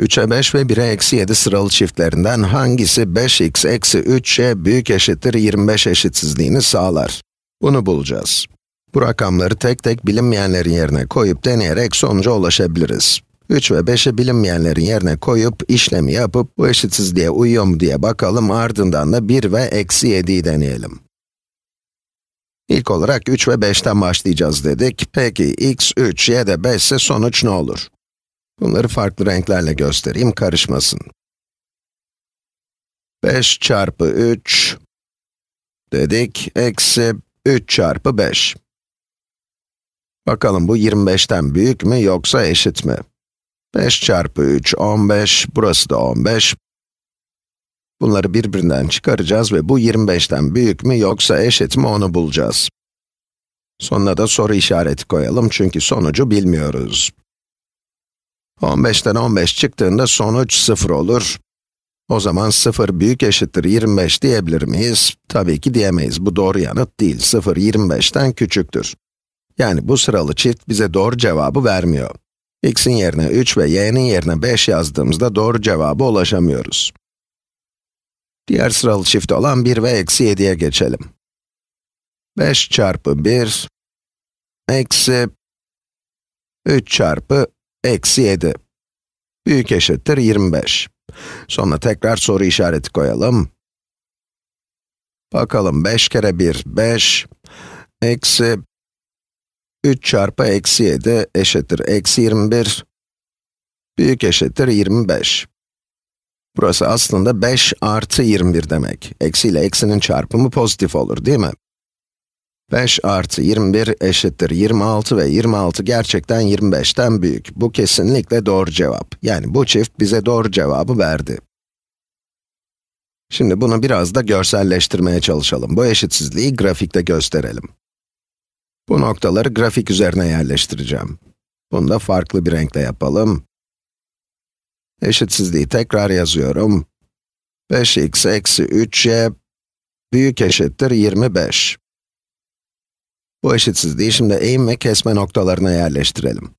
3'e 5 ve 1'e eksi 7 sıralı çiftlerinden hangisi 5x eksi 3'e büyük eşittir 25 eşitsizliğini sağlar? Bunu bulacağız. Bu rakamları tek tek bilinmeyenlerin yerine koyup deneyerek sonuca ulaşabiliriz. 3 ve 5'i bilinmeyenlerin yerine koyup işlemi yapıp bu eşitsizliğe uyuyor mu diye bakalım ardından da 1 ve eksi 7'yi deneyelim. İlk olarak 3 ve 5'ten başlayacağız dedik. Peki x 3, y de 5 ise sonuç ne olur? Bunları farklı renklerle göstereyim, karışmasın. 5 çarpı 3 dedik, eksi 3 çarpı 5. Bakalım bu 25'ten büyük mü yoksa eşit mi? 5 çarpı 3, 15, burası da 15. Bunları birbirinden çıkaracağız ve bu 25'ten büyük mü yoksa eşit mi onu bulacağız. Sonuna da soru işareti koyalım çünkü sonucu bilmiyoruz. 15'ten 15 çıktığında sonuç 0 olur. O zaman 0 büyük eşittir 25 diyebilir miyiz? Tabii ki diyemeyiz. Bu doğru yanıt değil. 0 25'ten küçüktür. Yani bu sıralı çift bize doğru cevabı vermiyor. x'in yerine 3 ve y'nin yerine 5 yazdığımızda doğru cevaba ulaşamıyoruz. Diğer sıralı çift olan 1 ve eksi 7'ye geçelim. 5 çarpı 1, eksi 3 çarpı Eksi 7. Büyük eşittir 25. Sonra tekrar soru işareti koyalım. Bakalım 5 kere 1, 5. Eksi 3 çarpı eksi 7 eşittir eksi 21. Büyük eşittir 25. Burası aslında 5 artı 21 demek. Eksi ile eksinin çarpımı pozitif olur değil mi? 5 artı 21 eşittir 26 ve 26 gerçekten 25'ten büyük. Bu kesinlikle doğru cevap. Yani bu çift bize doğru cevabı verdi. Şimdi bunu biraz da görselleştirmeye çalışalım. Bu eşitsizliği grafikte gösterelim. Bu noktaları grafik üzerine yerleştireceğim. Bunu da farklı bir renkle yapalım. Eşitsizliği tekrar yazıyorum. 5x eksi 3y büyük eşittir 25. Bu eşitsizliği şimdi eğim ve kesme noktalarına yerleştirelim.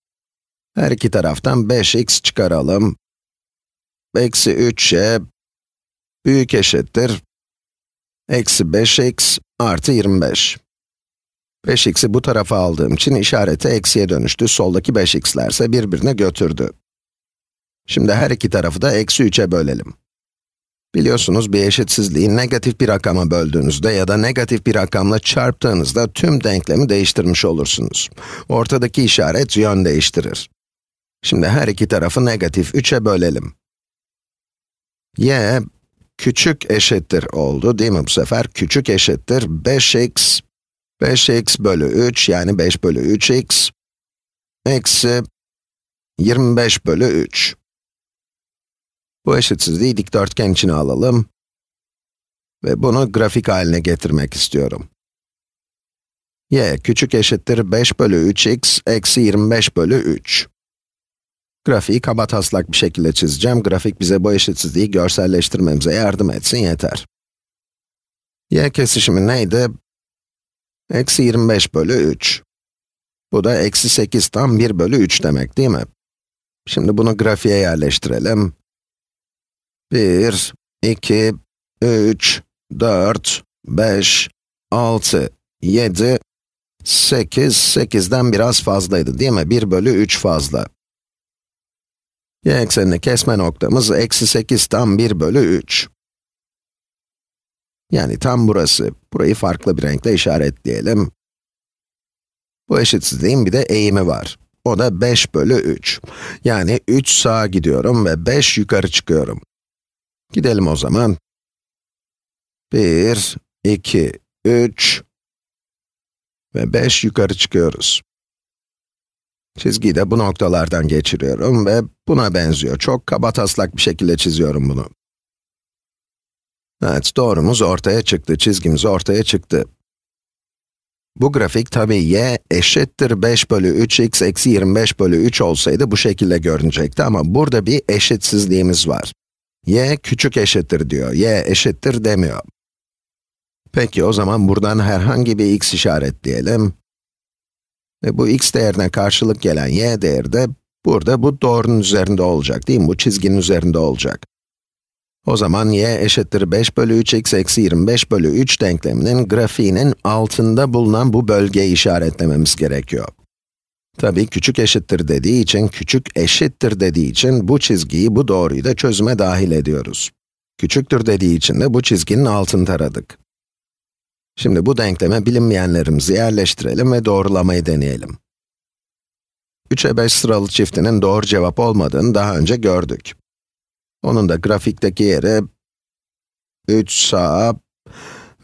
Her iki taraftan 5x çıkaralım. Eksi 3y büyük eşittir. Eksi 5x artı 25. 5x'i bu tarafa aldığım için işareti eksiye dönüştü. Soldaki 5x'ler ise birbirine götürdü. Şimdi her iki tarafı da eksi 3'e bölelim. Biliyorsunuz bir eşitsizliği negatif bir rakama böldüğünüzde ya da negatif bir rakamla çarptığınızda tüm denklemi değiştirmiş olursunuz. Ortadaki işaret yön değiştirir. Şimdi her iki tarafı negatif 3'e bölelim. y küçük eşittir oldu değil mi bu sefer? Küçük eşittir 5x, 5x bölü 3 yani 5 bölü 3x, eksi 25 bölü 3. Bu eşitsizliği dikdörtgen içine alalım ve bunu grafik haline getirmek istiyorum. y küçük eşittir 5 bölü 3x eksi 25 bölü 3. Grafiği kaba taslak bir şekilde çizeceğim. Grafik bize bu eşitsizliği görselleştirmemize yardım etsin yeter. y kesişimi neydi? Eksi 25 bölü 3. Bu da eksi 8 tam 1 bölü 3 demek değil mi? Şimdi bunu grafiğe yerleştirelim. 1, 2, 3, 4, 5, 6, 7, 8, 8'den biraz fazlaydı değil mi? 1 bölü 3 fazla. Y eksenini kesme noktamız eksi 8 tam 1 bölü 3. Yani tam burası. Burayı farklı bir renkle işaretleyelim. Bu eşitsizliğin bir de eğimi var. O da 5 bölü 3. Yani 3 sağa gidiyorum ve 5 yukarı çıkıyorum. Gidelim o zaman. 1, 2, 3 ve 5 yukarı çıkıyoruz. Çizgiyi de bu noktalardan geçiriyorum ve buna benziyor. Çok kaba taslak bir şekilde çiziyorum bunu. Evet, doğrumuz ortaya çıktı, çizgimiz ortaya çıktı. Bu grafik tabi y eşittir 5 bölü 3x eksi 25 bölü 3 olsaydı bu şekilde görünecekti ama burada bir eşitsizliğimiz var y küçük eşittir diyor, y eşittir demiyor. Peki o zaman buradan herhangi bir x işaretleyelim. Ve bu x değerine karşılık gelen y değeri de burada bu doğrunun üzerinde olacak değil mi? Bu çizginin üzerinde olacak. O zaman y eşittir 5 bölü 3x eksi 25 bölü 3 denkleminin grafiğinin altında bulunan bu bölgeyi işaretlememiz gerekiyor. Tabii küçük eşittir dediği için, küçük eşittir dediği için bu çizgiyi, bu doğruyu da çözüme dahil ediyoruz. Küçüktür dediği için de bu çizginin altını taradık. Şimdi bu denkleme bilinmeyenlerimizi yerleştirelim ve doğrulamayı deneyelim. 3'e 5 sıralı çiftinin doğru cevap olmadığını daha önce gördük. Onun da grafikteki yeri 3 sağa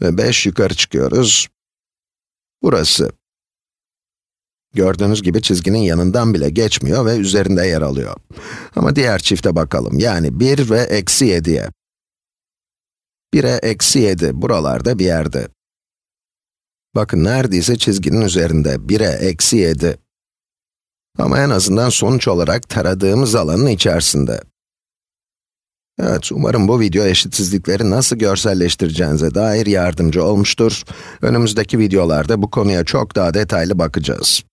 ve 5 yukarı çıkıyoruz. Burası. Gördüğünüz gibi çizginin yanından bile geçmiyor ve üzerinde yer alıyor. Ama diğer çifte bakalım, yani 1 ve eksi 7'ye. 1'e eksi 7, buralarda bir yerde. Bakın neredeyse çizginin üzerinde, 1'e eksi 7. Ama en azından sonuç olarak taradığımız alanın içerisinde. Evet, umarım bu video eşitsizlikleri nasıl görselleştireceğinize dair yardımcı olmuştur. Önümüzdeki videolarda bu konuya çok daha detaylı bakacağız.